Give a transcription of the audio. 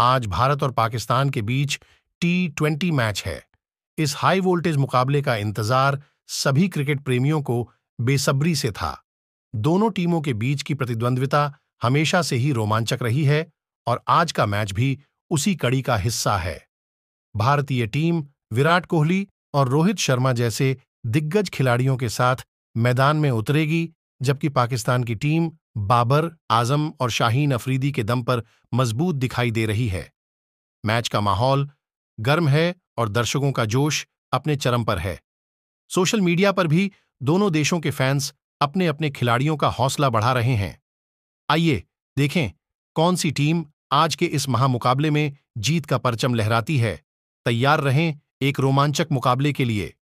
आज भारत और पाकिस्तान के बीच टी ट्वेंटी मैच है इस हाई वोल्टेज मुकाबले का इंतजार सभी क्रिकेट प्रेमियों को बेसब्री से था दोनों टीमों के बीच की प्रतिद्वंद्विता हमेशा से ही रोमांचक रही है और आज का मैच भी उसी कड़ी का हिस्सा है भारतीय टीम विराट कोहली और रोहित शर्मा जैसे दिग्गज खिलाड़ियों के साथ मैदान में उतरेगी जबकि पाकिस्तान की टीम बाबर आजम और शाहीन अफरीदी के दम पर मजबूत दिखाई दे रही है मैच का माहौल गर्म है और दर्शकों का जोश अपने चरम पर है सोशल मीडिया पर भी दोनों देशों के फैंस अपने अपने खिलाड़ियों का हौसला बढ़ा रहे हैं आइए देखें कौन सी टीम आज के इस महामुकाबले में जीत का परचम लहराती है तैयार रहें एक रोमांचक मुकाबले के लिए